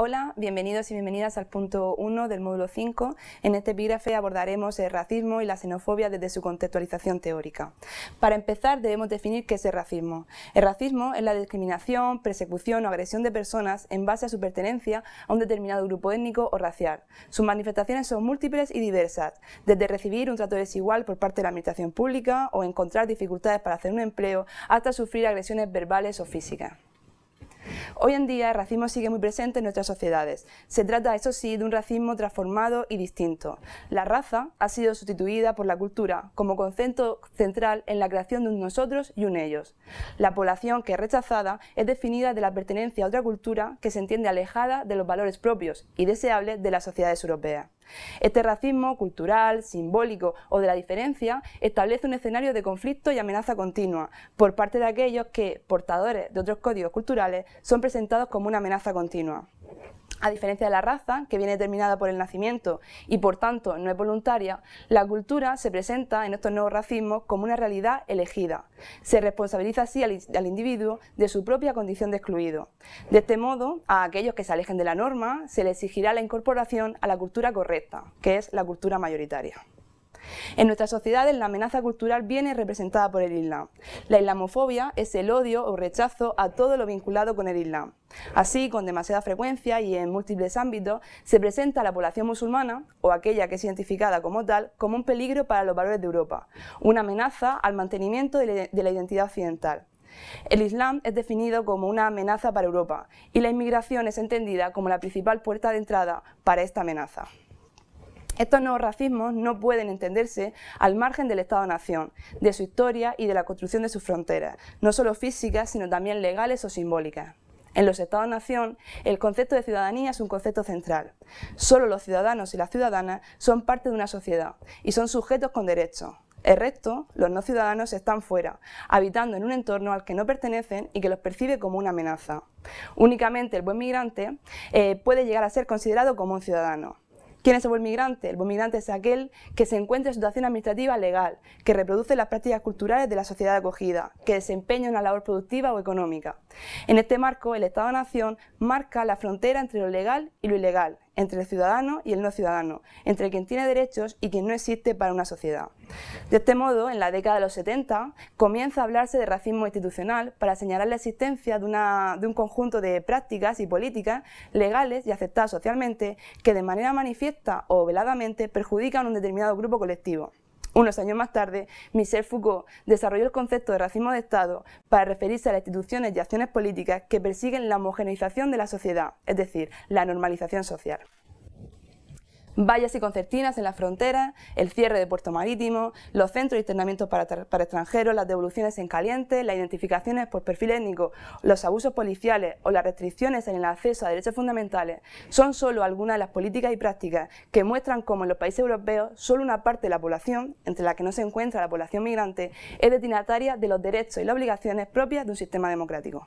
Hola, bienvenidos y bienvenidas al punto 1 del módulo 5. En este epígrafe abordaremos el racismo y la xenofobia desde su contextualización teórica. Para empezar, debemos definir qué es el racismo. El racismo es la discriminación, persecución o agresión de personas en base a su pertenencia a un determinado grupo étnico o racial. Sus manifestaciones son múltiples y diversas, desde recibir un trato desigual por parte de la administración pública o encontrar dificultades para hacer un empleo, hasta sufrir agresiones verbales o físicas. Hoy en día el racismo sigue muy presente en nuestras sociedades. Se trata, eso sí, de un racismo transformado y distinto. La raza ha sido sustituida por la cultura como concepto central en la creación de un nosotros y un ellos. La población que es rechazada es definida de la pertenencia a otra cultura que se entiende alejada de los valores propios y deseables de las sociedades europeas. Este racismo cultural, simbólico o de la diferencia establece un escenario de conflicto y amenaza continua por parte de aquellos que, portadores de otros códigos culturales, son presentados como una amenaza continua. A diferencia de la raza, que viene determinada por el nacimiento y por tanto no es voluntaria, la cultura se presenta en estos nuevos racismos como una realidad elegida. Se responsabiliza así al, individuo de su propia condición de excluido. De este modo, a aquellos que se alejen de la norma se les exigirá la incorporación a la cultura correcta, que es la cultura mayoritaria. En nuestras sociedades, la amenaza cultural viene representada por el Islam. La islamofobia es el odio o rechazo a todo lo vinculado con el Islam. Así, con demasiada frecuencia y en múltiples ámbitos, se presenta a la población musulmana, o aquella que es identificada como tal, como un peligro para los valores de Europa, una amenaza al mantenimiento de la identidad occidental. El Islam es definido como una amenaza para Europa y la inmigración es entendida como la principal puerta de entrada para esta amenaza. Estos nuevos racismos no pueden entenderse al margen del Estado-Nación, de su historia y de la construcción de sus fronteras, no solo físicas, sino también legales o simbólicas. En los Estados-Nación, el concepto de ciudadanía es un concepto central. Solo los ciudadanos y las ciudadanas son parte de una sociedad y son sujetos con derechos. El resto, los no ciudadanos, están fuera, habitando en un entorno al que no pertenecen y que los percibe como una amenaza. Únicamente el buen migrante eh, puede llegar a ser considerado como un ciudadano. ¿Quién es el buen migrante? El buen migrante es aquel que se encuentra en situación administrativa legal, que reproduce las prácticas culturales de la sociedad acogida, que desempeña una labor productiva o económica. En este marco, el Estado-Nación marca la frontera entre lo legal y lo ilegal, entre el ciudadano y el no ciudadano, entre quien tiene derechos y quien no existe para una sociedad. De este modo, en la década de los 70 comienza a hablarse de racismo institucional para señalar la existencia de, de un conjunto de prácticas y políticas legales y aceptadas socialmente que de manera manifiesta o veladamente perjudican a un determinado grupo colectivo. Unos años más tarde, Michel Foucault desarrolló el concepto de racismo de Estado para referirse a las instituciones y acciones políticas que persiguen la homogeneización de la sociedad, es decir, la normalización social vallas y concertinas en la fronteras, el cierre de puerto marítimo, los centros de internamiento para, extranjeros, las devoluciones en caliente, las identificaciones por perfil étnico, los abusos policiales o las restricciones en el acceso a derechos fundamentales son solo algunas de las políticas y prácticas que muestran cómo en los países europeos solo una parte de la población, entre la que no se encuentra la población migrante, es destinataria de los derechos y las obligaciones propias de un sistema democrático.